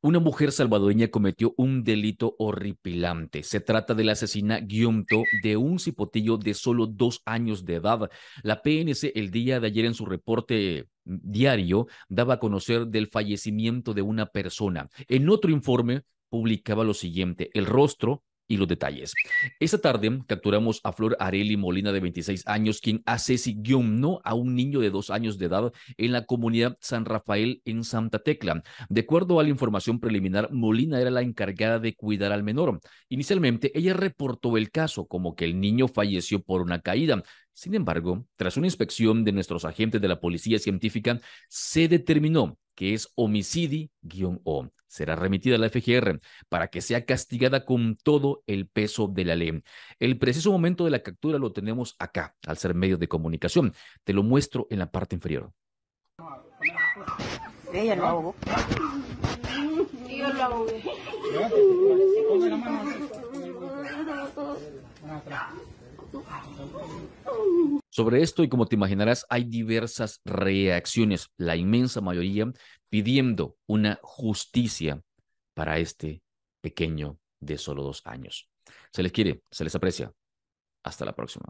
Una mujer salvadoreña cometió un delito horripilante. Se trata de la asesina Guionto de un cipotillo de solo dos años de edad. La PNC el día de ayer en su reporte diario daba a conocer del fallecimiento de una persona. En otro informe publicaba lo siguiente, el rostro y los detalles. Esta tarde capturamos a Flor Areli Molina de 26 años, quien asesinó a un niño de dos años de edad en la comunidad San Rafael en Santa Tecla. De acuerdo a la información preliminar, Molina era la encargada de cuidar al menor. Inicialmente, ella reportó el caso como que el niño falleció por una caída. Sin embargo, tras una inspección de nuestros agentes de la policía científica, se determinó que es homicidio-o será remitida a la FGR para que sea castigada con todo el peso de la ley. El preciso momento de la captura lo tenemos acá, al ser medio de comunicación. Te lo muestro en la parte inferior. Sobre esto, y como te imaginarás, hay diversas reacciones, la inmensa mayoría pidiendo una justicia para este pequeño de solo dos años. Se les quiere, se les aprecia. Hasta la próxima.